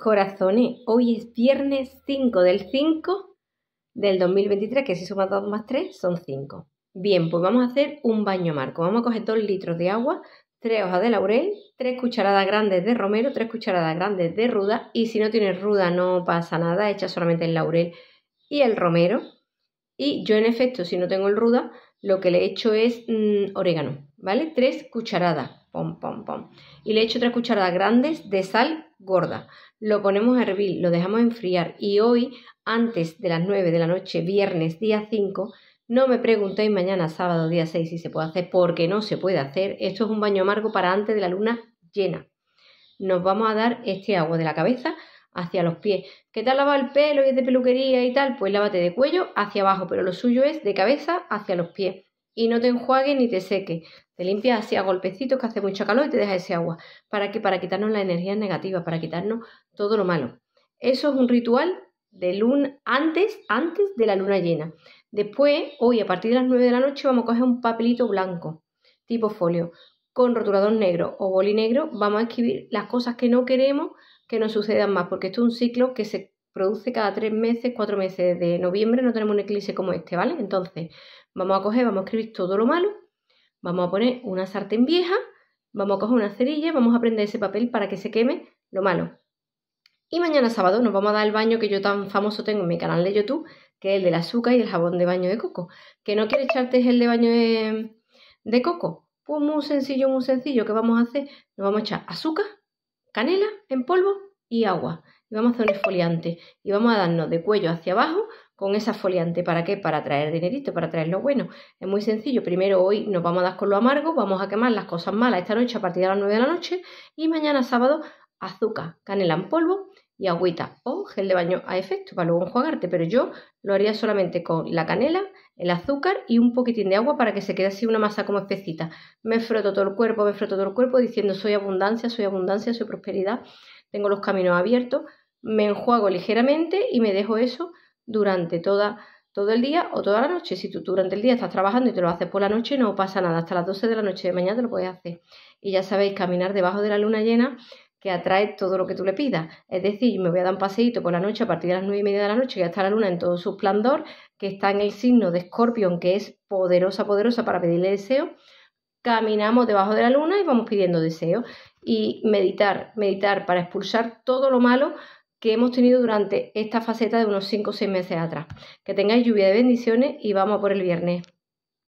Corazones, hoy es viernes 5 del 5 del 2023, que si suma 2 más 3 son 5. Bien, pues vamos a hacer un baño marco. Vamos a coger 2 litros de agua, 3 hojas de laurel, 3 cucharadas grandes de romero, 3 cucharadas grandes de ruda y si no tienes ruda no pasa nada, echa solamente el laurel y el romero. Y yo en efecto, si no tengo el ruda, lo que le he hecho es mm, orégano, ¿vale? Tres cucharadas, pom, pom, pom. Y le he hecho tres cucharadas grandes de sal gorda. Lo ponemos a hervir, lo dejamos enfriar. Y hoy, antes de las 9 de la noche, viernes, día 5, no me preguntéis mañana, sábado, día 6, si se puede hacer, porque no se puede hacer. Esto es un baño amargo para antes de la luna llena. Nos vamos a dar este agua de la cabeza hacia los pies. ¿Qué tal lava el pelo y es de peluquería y tal? Pues lávate de cuello hacia abajo, pero lo suyo es de cabeza hacia los pies. Y no te enjuague ni te seque. Te limpias así a golpecitos que hace mucho calor y te deja ese agua. ¿Para que Para quitarnos la energía negativa, para quitarnos todo lo malo. Eso es un ritual de luna, antes, antes de la luna llena. Después, hoy a partir de las 9 de la noche vamos a coger un papelito blanco, tipo folio, con rotulador negro o boli negro, vamos a escribir las cosas que no queremos que no sucedan más, porque esto es un ciclo que se produce cada tres meses, cuatro meses de noviembre, no tenemos un eclipse como este, ¿vale? Entonces, vamos a coger, vamos a escribir todo lo malo, vamos a poner una sartén vieja, vamos a coger una cerilla, vamos a prender ese papel para que se queme lo malo. Y mañana sábado nos vamos a dar el baño que yo tan famoso tengo en mi canal de YouTube, que es el del azúcar y el jabón de baño de coco. ¿Que no quieres echarte el de baño de, de coco? Pues muy sencillo, muy sencillo. ¿Qué vamos a hacer? Nos vamos a echar azúcar canela en polvo y agua. Y vamos a hacer un esfoliante. Y vamos a darnos de cuello hacia abajo con esa esfoliante. ¿Para qué? Para traer dinerito, para traer lo bueno. Es muy sencillo. Primero hoy nos vamos a dar con lo amargo, vamos a quemar las cosas malas esta noche a partir de las 9 de la noche. Y mañana sábado azúcar, canela en polvo y agüita o gel de baño a efecto para luego enjuagarte, pero yo lo haría solamente con la canela, el azúcar y un poquitín de agua para que se quede así una masa como espesita. Me froto todo el cuerpo, me froto todo el cuerpo diciendo soy abundancia, soy abundancia, soy prosperidad, tengo los caminos abiertos, me enjuago ligeramente y me dejo eso durante toda todo el día o toda la noche. Si tú durante el día estás trabajando y te lo haces por la noche, no pasa nada. Hasta las 12 de la noche de mañana te lo puedes hacer. Y ya sabéis, caminar debajo de la luna llena que atrae todo lo que tú le pidas. Es decir, me voy a dar un paseíto por la noche a partir de las nueve y media de la noche, que está la luna en todo su esplendor, que está en el signo de Escorpión, que es poderosa, poderosa para pedirle deseo. Caminamos debajo de la luna y vamos pidiendo deseo. Y meditar, meditar para expulsar todo lo malo que hemos tenido durante esta faceta de unos cinco o seis meses atrás. Que tengáis lluvia de bendiciones y vamos por el viernes.